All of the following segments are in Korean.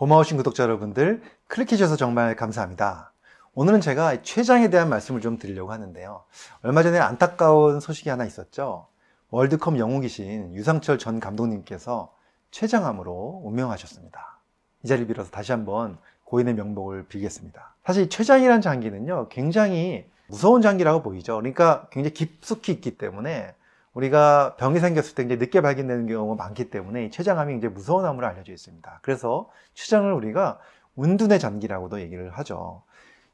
고마우신 구독자 여러분들 클릭해주셔서 정말 감사합니다. 오늘은 제가 최장에 대한 말씀을 좀 드리려고 하는데요. 얼마 전에 안타까운 소식이 하나 있었죠. 월드컵 영웅이신 유상철 전 감독님께서 최장암으로 운명하셨습니다. 이 자리를 빌어서 다시 한번 고인의 명복을 빌겠습니다. 사실 최장이라는 장기는요, 굉장히 무서운 장기라고 보이죠. 그러니까 굉장히 깊숙이 있기 때문에 우리가 병이 생겼을 때 이제 늦게 발견되는 경우가 많기 때문에 췌장암이 이제 무서운 암으로 알려져 있습니다. 그래서 췌장을 우리가 운둔의 장기라고도 얘기를 하죠.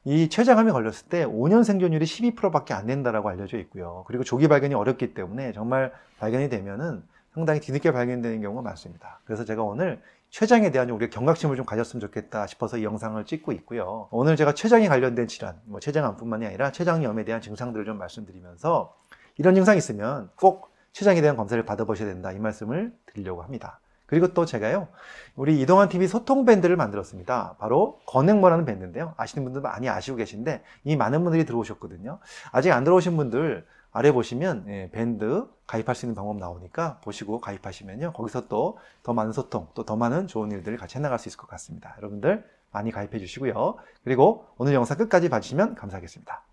이 췌장암이 걸렸을 때 5년 생존율이 12%밖에 안 된다라고 알려져 있고요. 그리고 조기 발견이 어렵기 때문에 정말 발견이 되면은 상당히 뒤늦게 발견되는 경우가 많습니다. 그래서 제가 오늘 췌장에 대한 우리가 경각심을 좀 가졌으면 좋겠다 싶어서 이 영상을 찍고 있고요. 오늘 제가 췌장에 관련된 질환, 뭐 췌장암뿐만이 아니라 췌장염에 대한 증상들을 좀 말씀드리면서 이런 증상이 있으면 꼭 시장에 대한 검사를 받아보셔야 된다 이 말씀을 드리려고 합니다. 그리고 또 제가요 우리 이동환 TV 소통 밴드를 만들었습니다. 바로 건행모라는 밴드인데요. 아시는 분들 많이 아시고 계신데 이 많은 분들이 들어오셨거든요. 아직 안 들어오신 분들 아래 보시면 예, 밴드 가입할 수 있는 방법 나오니까 보시고 가입하시면요 거기서 또 더 많은 소통 또 더 많은 좋은 일들을 같이 해나갈 수 있을 것 같습니다. 여러분들 많이 가입해 주시고요. 그리고 오늘 영상 끝까지 봐주시면 감사하겠습니다.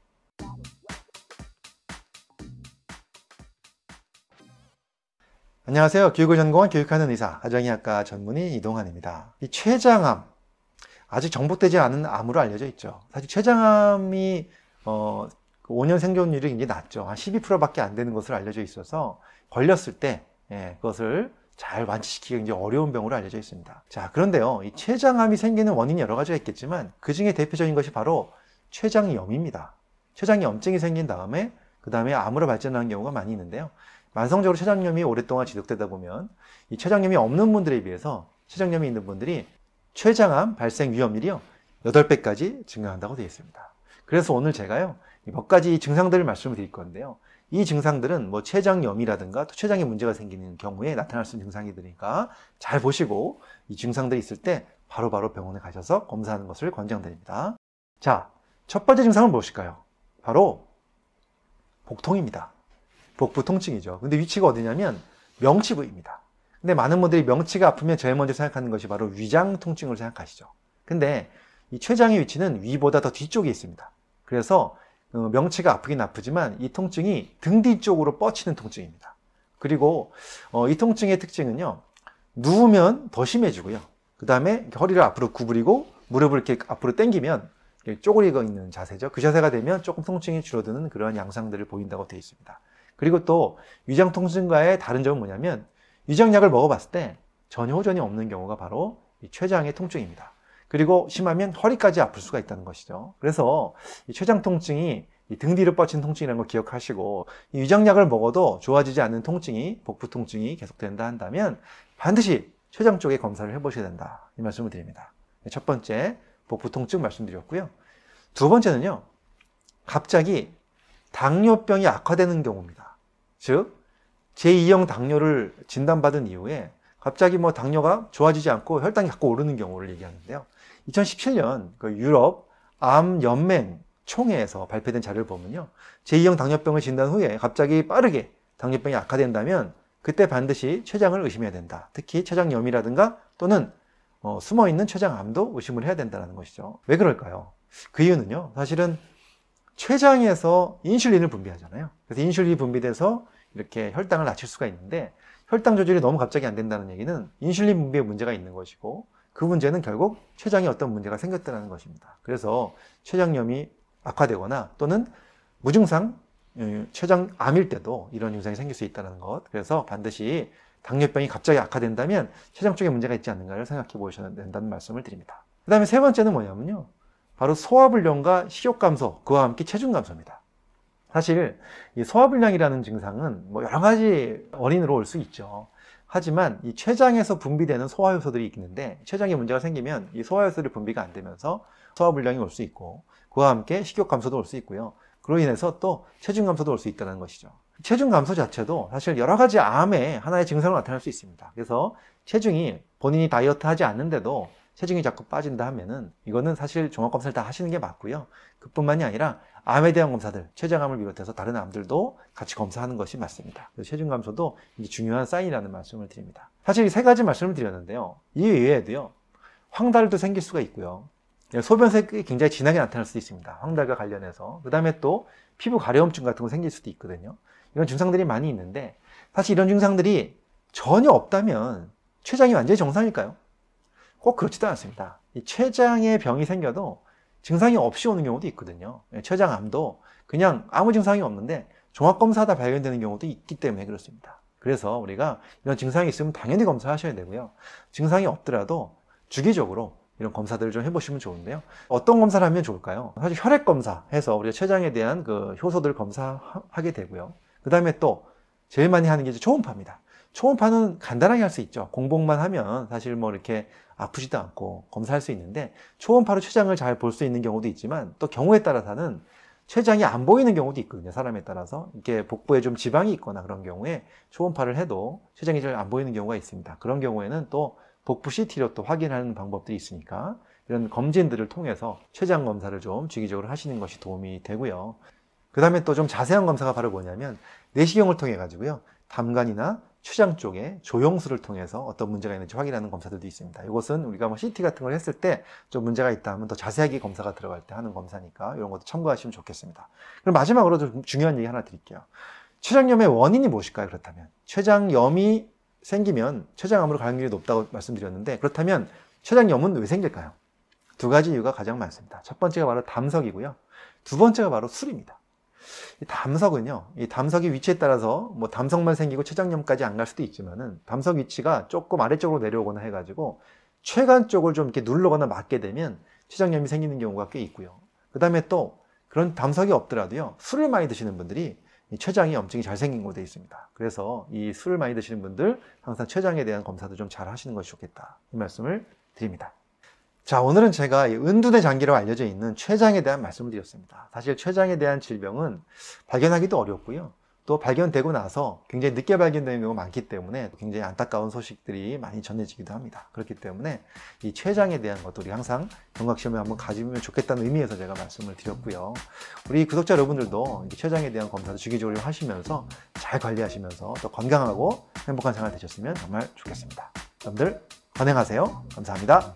안녕하세요. 교육을 전공한 교육하는 의사, 아정의학과 전문의 이동환입니다. 이 췌장암, 아직 정복되지 않은 암으로 알려져 있죠. 사실 췌장암이 어, 5년 그 생존율이 굉장히 낮죠. 한 12%밖에 안 되는 것으로 알려져 있어서 걸렸을 때 예, 그것을 잘 완치시키기 굉장히 어려운 병으로 알려져 있습니다. 자, 그런데요. 이 췌장암이 생기는 원인이 여러 가지가 있겠지만 그 중에 대표적인 것이 바로 췌장염입니다. 췌장염증이 생긴 다음에 그 다음에 암으로 발전하는 경우가 많이 있는데요. 만성적으로 췌장염이 오랫동안 지속되다 보면 이 췌장염이 없는 분들에 비해서 췌장염이 있는 분들이 췌장암 발생 위험률이요 8배까지 증가한다고 되어 있습니다. 그래서 오늘 제가요 몇 가지 증상들을 말씀을 드릴 건데요. 이 증상들은 뭐 췌장염이라든가 또 췌장에 문제가 생기는 경우에 나타날 수 있는 증상이니까 잘 보시고 이 증상들이 있을 때 바로바로 바로 병원에 가셔서 검사하는 것을 권장드립니다. 자, 첫 번째 증상은 무엇일까요? 바로 복통입니다. 복부 통증이죠. 근데 위치가 어디냐면 명치 부위입니다. 근데 많은 분들이 명치가 아프면 제일 먼저 생각하는 것이 바로 위장 통증을 생각하시죠. 근데 이 췌장의 위치는 위보다 더 뒤쪽에 있습니다. 그래서 어, 명치가 아프긴 아프지만 이 통증이 등 뒤쪽으로 뻗치는 통증입니다. 그리고 어, 이 통증의 특징은요. 누우면 더 심해지고요. 그 다음에 허리를 앞으로 구부리고 무릎을 이렇게 앞으로 당기면 쪼그리고 있는 자세죠. 그 자세가 되면 조금 통증이 줄어드는 그런 양상들을 보인다고 되어 있습니다. 그리고 또 위장통증과의 다른 점은 뭐냐면 위장약을 먹어봤을 때 전혀 호전이 없는 경우가 바로 췌장의 통증입니다. 그리고 심하면 허리까지 아플 수가 있다는 것이죠. 그래서 췌장 통증이 등 뒤로 뻗친 통증이라는 걸 기억하시고 위장약을 먹어도 좋아지지 않는 통증이 복부 통증이 계속된다 한다면 반드시 췌장 쪽에 검사를 해보셔야 된다 이 말씀을 드립니다. 네, 첫 번째 복부 통증 말씀드렸고요. 두 번째는요. 갑자기 당뇨병이 악화되는 경우입니다. 즉, 제2형 당뇨를 진단받은 이후에 갑자기 뭐 당뇨가 좋아지지 않고 혈당이 자꾸 오르는 경우를 얘기하는데요. 2017년 그 유럽 암연맹 총회에서 발표된 자료를 보면요. 제2형 당뇨병을 진단 후에 갑자기 빠르게 당뇨병이 악화된다면 그때 반드시 췌장을 의심해야 된다. 특히 췌장염이라든가 또는 어, 숨어있는 췌장암도 의심을 해야 된다는 것이죠. 왜 그럴까요? 그 이유는요. 사실은 췌장에서 인슐린을 분비하잖아요. 그래서 인슐린이 분비돼서 이렇게 혈당을 낮출 수가 있는데 혈당 조절이 너무 갑자기 안 된다는 얘기는 인슐린 분비에 문제가 있는 것이고 그 문제는 결국 췌장에 어떤 문제가 생겼다는 것입니다. 그래서 췌장염이 악화되거나 또는 무증상 예, 췌장암일 때도 이런 증상이 생길 수 있다는 것. 그래서 반드시 당뇨병이 갑자기 악화된다면 췌장 쪽에 문제가 있지 않는가를 생각해 보셔야 된다는 말씀을 드립니다. 그 다음에 세 번째는 뭐냐면요. 바로 소화불량과 식욕 감소, 그와 함께 체중 감소입니다. 사실 이 소화불량이라는 증상은 뭐 여러 가지 원인으로 올 수 있죠. 하지만 이 췌장에서 분비되는 소화효소들이 있는데 췌장에 문제가 생기면 이 소화효소들이 분비가 안 되면서 소화불량이 올 수 있고 그와 함께 식욕 감소도 올 수 있고요. 그로 인해서 또 체중 감소도 올 수 있다는 것이죠. 체중 감소 자체도 사실 여러 가지 암의 하나의 증상으로 나타날 수 있습니다. 그래서 체중이 본인이 다이어트 하지 않는데도 체중이 자꾸 빠진다 하면은 이거는 사실 종합검사를 다 하시는 게 맞고요. 그뿐만이 아니라 암에 대한 검사들, 췌장암을 비롯해서 다른 암들도 같이 검사하는 것이 맞습니다. 체중 감소도 중요한 사인이라는 말씀을 드립니다. 사실 이 세 가지 말씀을 드렸는데요. 이 외에도요. 황달도 생길 수가 있고요. 소변색이 굉장히 진하게 나타날 수도 있습니다. 황달과 관련해서. 그 다음에 또 피부 가려움증 같은 거 생길 수도 있거든요. 이런 증상들이 많이 있는데 사실 이런 증상들이 전혀 없다면 췌장이 완전히 정상일까요? 꼭 그렇지도 않습니다. 이 췌장에 병이 생겨도 증상이 없이 오는 경우도 있거든요. 예, 췌장암도 그냥 아무 증상이 없는데 종합검사하다 발견되는 경우도 있기 때문에 그렇습니다. 그래서 우리가 이런 증상이 있으면 당연히 검사하셔야 되고요. 증상이 없더라도 주기적으로 이런 검사들을 좀 해보시면 좋은데요. 어떤 검사를 하면 좋을까요? 사실 혈액 검사 해서 우리가 췌장에 대한 그 효소들 검사하게 되고요. 그 다음에 또 제일 많이 하는 게 이제 초음파입니다. 초음파는 간단하게 할 수 있죠. 공복만 하면 사실 뭐 이렇게 아프지도 않고 검사할 수 있는데 초음파로 췌장을 잘 볼 수 있는 경우도 있지만 또 경우에 따라서는 췌장이 안 보이는 경우도 있거든요. 사람에 따라서 이렇게 복부에 좀 지방이 있거나 그런 경우에 초음파를 해도 췌장이 잘 안 보이는 경우가 있습니다. 그런 경우에는 또 복부 CT로 또 확인하는 방법들이 있으니까 이런 검진들을 통해서 췌장 검사를 좀 주기적으로 하시는 것이 도움이 되고요. 그 다음에 또 좀 자세한 검사가 바로 뭐냐면 내시경을 통해 가지고요. 담관이나 췌장 쪽에 조영수를 통해서 어떤 문제가 있는지 확인하는 검사들도 있습니다. 이것은 우리가 뭐 CT 같은 걸 했을 때 좀 문제가 있다 하면 더 자세하게 검사가 들어갈 때 하는 검사니까 이런 것도 참고하시면 좋겠습니다. 그럼 마지막으로 좀 중요한 얘기 하나 드릴게요. 췌장염의 원인이 무엇일까요? 그렇다면 췌장염이 생기면 췌장암으로 가는 률이 높다고 말씀드렸는데 그렇다면 췌장염은 왜 생길까요? 두 가지 이유가 가장 많습니다. 첫 번째가 바로 담석이고요. 두 번째가 바로 술입니다. 이 담석은요, 이 담석의 위치에 따라서 뭐 담석만 생기고 췌장염까지안 갈 수도 있지만은 담석 위치가 조금 아래쪽으로 내려오거나 해가지고 최간 쪽을 좀 이렇게 누르거나 맞게 되면 췌장염이 생기는 경우가 꽤 있고요. 그 다음에 또 그런 담석이 없더라도요, 술을 많이 드시는 분들이 췌장이 염증이 잘 생긴 곳에 있습니다. 그래서 이 술을 많이 드시는 분들 항상 췌장에 대한 검사도 좀 잘 하시는 것이 좋겠다. 이 말씀을 드립니다. 자, 오늘은 제가 은둔의 장기로 알려져 있는 췌장에 대한 말씀을 드렸습니다. 사실 췌장에 대한 질병은 발견하기도 어렵고요. 또 발견되고 나서 굉장히 늦게 발견되는 경우가 많기 때문에 굉장히 안타까운 소식들이 많이 전해지기도 합니다. 그렇기 때문에 이 췌장에 대한 것도 우리 항상 경각심을 한번 가지면 좋겠다는 의미에서 제가 말씀을 드렸고요. 우리 구독자 여러분들도 췌장에 대한 검사를 주기적으로 하시면서 잘 관리하시면서 더 건강하고 행복한 생활 되셨으면 정말 좋겠습니다. 여러분들 건행하세요. 감사합니다.